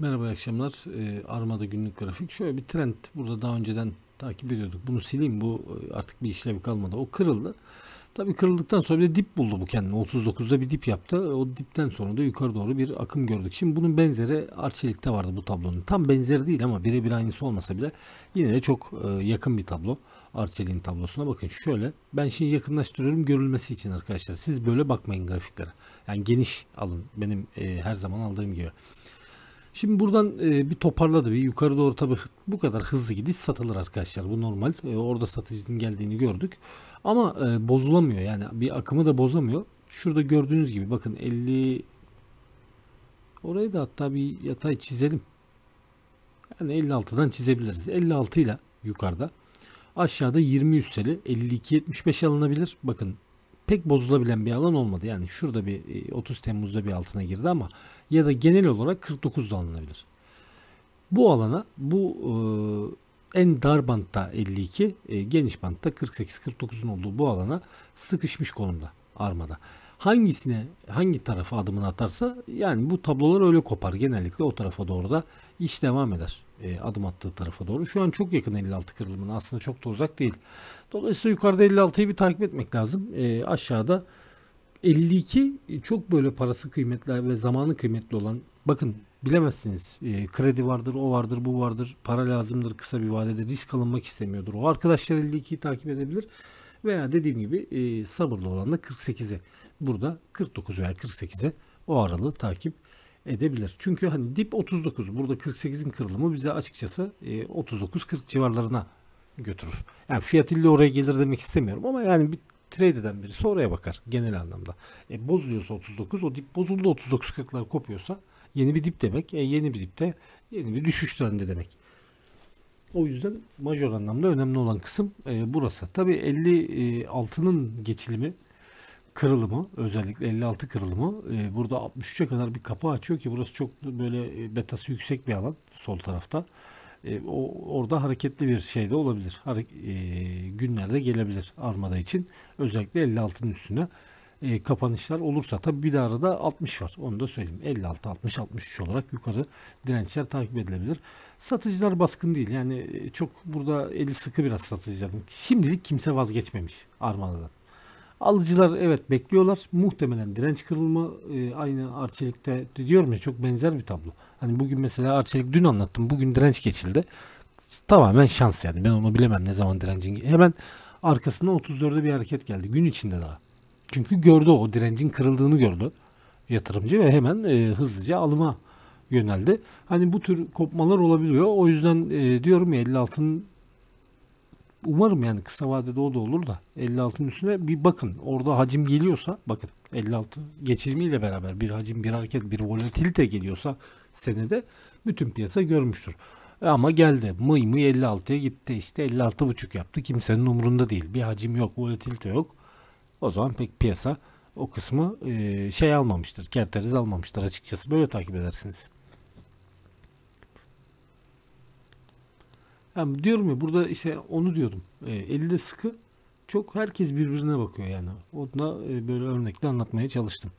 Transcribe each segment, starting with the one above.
Merhaba akşamlar. E, Armada günlük grafik. Şöyle bir trend burada daha önceden takip ediyorduk. Bunu sileyim. Bu e, artık bir işlevi kalmadı. O kırıldı. Tabii kırıldıktan sonra bir de dip buldu bu kendini. 39'da bir dip yaptı. O dipten sonra da yukarı doğru bir akım gördük. Şimdi bunun benzeri Arçelik'te vardı bu tablonun. Tam benzeri değil ama birebir aynısı olmasa bile yine de çok e, yakın bir tablo. Arçelik'in tablosuna bakın şöyle. Ben şimdi yakınlaştırıyorum görülmesi için arkadaşlar. Siz böyle bakmayın grafiklere. Yani geniş alın. Benim e, her zaman aldığım gibi. Şimdi buradan e, bir toparladı bir yukarı doğru tabii bu kadar hızlı gidiş satılır arkadaşlar bu normal e, orada satıcının geldiğini gördük ama e, bozulamıyor yani bir akımı da bozamıyor şurada gördüğünüz gibi bakın 50 orayı da hatta bir yatay çizelim yani 56'dan çizebiliriz 56 ile yukarıda aşağıda 20 üsteli 52-75 alınabilir bakın pek bozulabilen bir alan olmadı. Yani şurada bir 30 e, Temmuz'da bir altına girdi ama ya da genel olarak 49'da alınabilir. Bu alana bu e, en dar bantta 52, e, geniş bantta 48-49'un olduğu bu alana sıkışmış konumda armada hangisine hangi tarafa adımını atarsa yani bu tablolar öyle kopar. Genellikle o tarafa doğru da iş devam eder. E, adım attığı tarafa doğru. Şu an çok yakın 56 kırılımına aslında çok da uzak değil. Dolayısıyla yukarıda 56'yı bir takip etmek lazım. E, aşağıda 52 e, çok böyle parası kıymetli ve zamanı kıymetli olan bakın bilemezsiniz. E, kredi vardır, o vardır, bu vardır. Para lazımdır kısa bir vadede. Risk alınmak istemiyordur. O arkadaşlar 52'yi takip edebilir. Veya dediğim gibi e, sabırlı olan da 48'i. Burada 49 veya 48'e o aralığı takip edebilir. Çünkü hani dip 39 burada 48'in kırılımı bize açıkçası e, 39-40 civarlarına götürür. Yani fiyat illa oraya gelir demek istemiyorum ama yani bir trade eden biri oraya bakar genel anlamda. E, bozuluyorsa 39 o dip bozuldu 39-40'lar kopuyorsa yeni bir dip demek. E, yeni bir dipte yeni bir düşüş trendi demek. O yüzden majör anlamda önemli olan kısım e, burası. Tabi 56'nın e, geçilimi kırılımı özellikle 56 kırılımı e, burada 63'e kadar bir kapı açıyor ki burası çok böyle e, betası yüksek bir alan sol tarafta. E, o orada hareketli bir şey de olabilir. Hare, e, günlerde gelebilir armada için özellikle 56'nın üstüne e, kapanışlar olursa tabi bir daha da 60 var onu da söyleyeyim 56 60 63 olarak yukarı dirençler takip edilebilir satıcılar baskın değil yani e, çok burada eli sıkı biraz satıcıların şimdilik kimse vazgeçmemiş Armala'dan alıcılar evet bekliyorlar muhtemelen direnç kırılma e, aynı Arçelik'te diyorum ya çok benzer bir tablo hani bugün mesela Arçelik dün anlattım bugün direnç geçildi tamamen şans yani ben onu bilemem ne zaman direncin hemen arkasında 34'e bir hareket geldi gün içinde daha çünkü gördü o direncin kırıldığını gördü yatırımcı ve hemen e, hızlıca alıma yöneldi. Hani bu tür kopmalar olabiliyor. O yüzden e, diyorum ya 56'nın umarım yani kısa vadede o da olur da 56'nın üstüne bir bakın. Orada hacim geliyorsa bakın 56 geçirimiyle beraber bir hacim, bir hareket, bir volatilite geliyorsa senede bütün piyasa görmüştür. Ama geldi mıy mıy 56'ya gitti işte 56,5 yaptı kimsenin umurunda değil. Bir hacim yok, volatilite yok o zaman pek piyasa o kısmı e, şey almamıştır. Kerteriz almamıştır açıkçası. Böyle takip edersiniz. Yani diyorum ya burada işte onu diyordum. E, elde sıkı çok herkes birbirine bakıyor yani. Ona e, böyle örnekle anlatmaya çalıştım.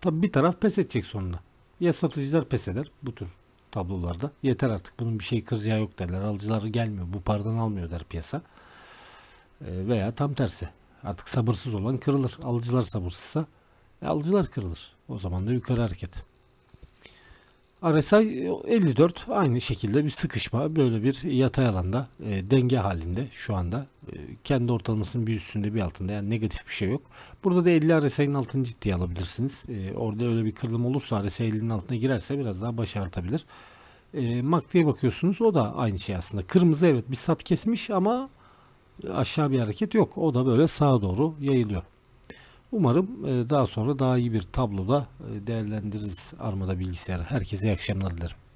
Tabi bir taraf pes edecek sonunda. Ya satıcılar pes eder bu tür tablolarda. Yeter artık bunun bir şey kıracağı yok derler. Alıcılar gelmiyor bu paradan almıyor der piyasa. E, veya tam tersi. Artık sabırsız olan kırılır. Alıcılar sabırsızsa e, alıcılar kırılır. O zaman da yukarı hareket. RSI 54 e, aynı şekilde bir sıkışma böyle bir yatay alanda e, denge halinde şu anda e, kendi ortalamasının bir üstünde bir altında yani negatif bir şey yok. Burada da 50 RSI'nin altını ciddiye alabilirsiniz. E, orada öyle bir kırılım olursa RSI 50'nin altına girerse biraz daha baş artabilir. E, MACD'ye bakıyorsunuz o da aynı şey aslında. Kırmızı evet bir sat kesmiş ama aşağı bir hareket yok. O da böyle sağa doğru yayılıyor. Umarım e, daha sonra daha iyi bir tabloda e, değerlendiririz Armada bilgisayarı. Herkese iyi akşamlar dilerim.